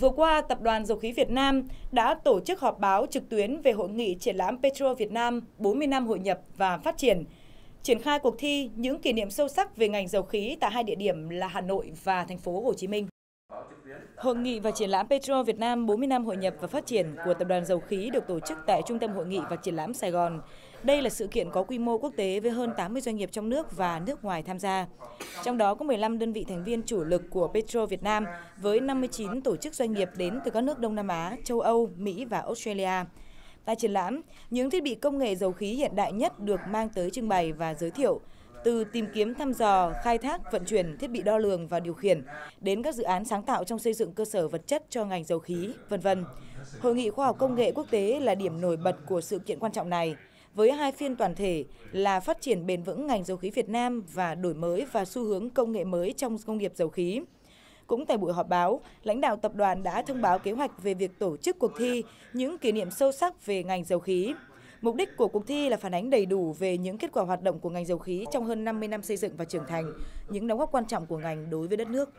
Vừa qua, Tập đoàn Dầu khí Việt Nam đã tổ chức họp báo trực tuyến về hội nghị triển lãm Petro Việt Nam 40 năm hội nhập và phát triển, triển khai cuộc thi những kỷ niệm sâu sắc về ngành dầu khí tại hai địa điểm là Hà Nội và thành phố Hồ Chí Minh. Hội nghị và triển lãm Petro Việt Nam 40 năm hội nhập và phát triển của Tập đoàn Dầu khí được tổ chức tại Trung tâm Hội nghị và Triển lãm Sài Gòn. Đây là sự kiện có quy mô quốc tế với hơn 80 doanh nghiệp trong nước và nước ngoài tham gia trong đó có 15 đơn vị thành viên chủ lực của Petro Việt Nam với 59 tổ chức doanh nghiệp đến từ các nước Đông Nam Á, châu Âu, Mỹ và Australia. Tại triển lãm, những thiết bị công nghệ dầu khí hiện đại nhất được mang tới trưng bày và giới thiệu, từ tìm kiếm thăm dò, khai thác, vận chuyển, thiết bị đo lường và điều khiển, đến các dự án sáng tạo trong xây dựng cơ sở vật chất cho ngành dầu khí, vân vân. Hội nghị khoa học công nghệ quốc tế là điểm nổi bật của sự kiện quan trọng này với hai phiên toàn thể là phát triển bền vững ngành dầu khí Việt Nam và đổi mới và xu hướng công nghệ mới trong công nghiệp dầu khí. Cũng tại buổi họp báo, lãnh đạo tập đoàn đã thông báo kế hoạch về việc tổ chức cuộc thi những kỷ niệm sâu sắc về ngành dầu khí. Mục đích của cuộc thi là phản ánh đầy đủ về những kết quả hoạt động của ngành dầu khí trong hơn 50 năm xây dựng và trưởng thành, những đóng góp quan trọng của ngành đối với đất nước.